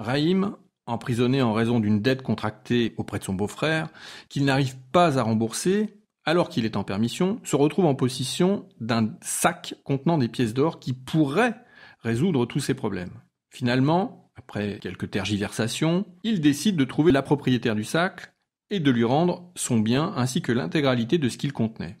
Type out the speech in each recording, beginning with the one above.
Raïm, emprisonné en raison d'une dette contractée auprès de son beau-frère, qu'il n'arrive pas à rembourser, alors qu'il est en permission, se retrouve en possession d'un sac contenant des pièces d'or qui pourraient résoudre tous ses problèmes. Finalement, après quelques tergiversations, il décide de trouver la propriétaire du sac et de lui rendre son bien ainsi que l'intégralité de ce qu'il contenait.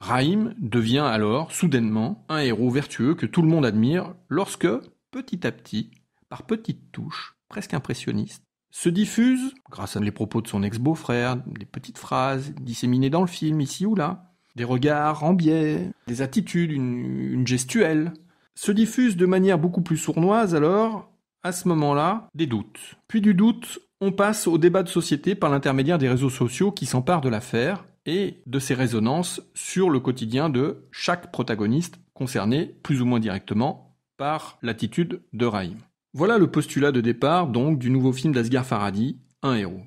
Rahim devient alors soudainement un héros vertueux que tout le monde admire lorsque, petit à petit, par petites touches, presque impressionniste, se diffuse, grâce à les propos de son ex-beau-frère, des petites phrases disséminées dans le film ici ou là, des regards en biais, des attitudes, une, gestuelle, se diffuse de manière beaucoup plus sournoise alors, à ce moment-là, des doutes. Puis du doute, on passe au débat de société par l'intermédiaire des réseaux sociaux qui s'emparent de l'affaire et de ses résonances sur le quotidien de chaque protagoniste concerné, plus ou moins directement, par l'attitude de Raïm. Voilà le postulat de départ donc du nouveau film d'Asgar Faradi, Un héros.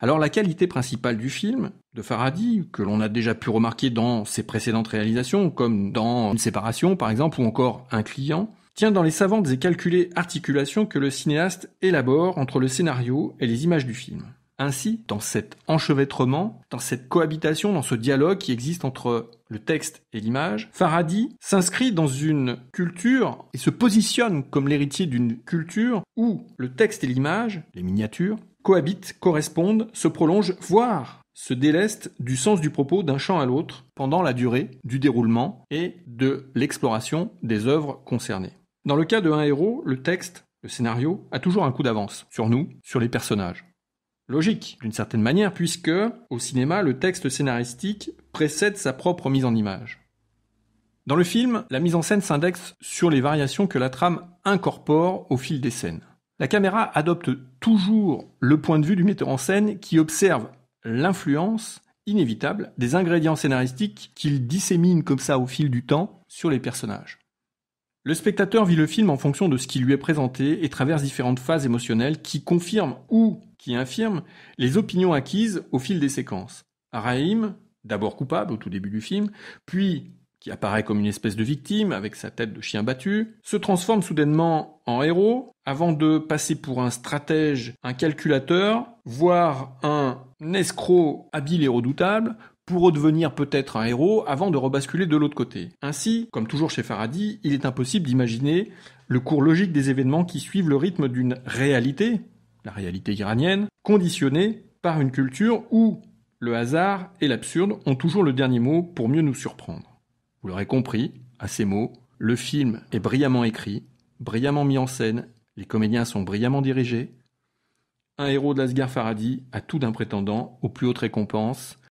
Alors la qualité principale du film de Farhadi, que l'on a déjà pu remarquer dans ses précédentes réalisations, comme dans Une séparation par exemple, ou encore Un client, tient dans les savantes et calculées articulations que le cinéaste élabore entre le scénario et les images du film. Ainsi, dans cet enchevêtrement, dans cette cohabitation, dans ce dialogue qui existe entre le texte et l'image, faradi s'inscrit dans une culture et se positionne comme l'héritier d'une culture où le texte et l'image, les miniatures, cohabitent, correspondent, se prolongent, voire se délestent du sens du propos d'un champ à l'autre pendant la durée du déroulement et de l'exploration des œuvres concernées. Dans le cas de un héros, le texte, le scénario, a toujours un coup d'avance sur nous, sur les personnages. Logique, d'une certaine manière, puisque, au cinéma, le texte scénaristique précède sa propre mise en image. Dans le film, la mise en scène s'indexe sur les variations que la trame incorpore au fil des scènes. La caméra adopte toujours le point de vue du metteur en scène qui observe l'influence inévitable des ingrédients scénaristiques qu'il dissémine comme ça au fil du temps sur les personnages. Le spectateur vit le film en fonction de ce qui lui est présenté et traverse différentes phases émotionnelles qui confirment ou qui infirment les opinions acquises au fil des séquences. Raïm, d'abord coupable au tout début du film, puis qui apparaît comme une espèce de victime avec sa tête de chien battu, se transforme soudainement en héros avant de passer pour un stratège, un calculateur, voire un escroc habile et redoutable pour redevenir peut-être un héros avant de rebasculer de l'autre côté. Ainsi, comme toujours chez Faraday, il est impossible d'imaginer le cours logique des événements qui suivent le rythme d'une réalité, la réalité iranienne, conditionnée par une culture où le hasard et l'absurde ont toujours le dernier mot pour mieux nous surprendre. Vous l'aurez compris, à ces mots, le film est brillamment écrit, brillamment mis en scène, les comédiens sont brillamment dirigés. Un héros de l'Asgard Faradi a tout d'un prétendant aux plus hautes récompenses,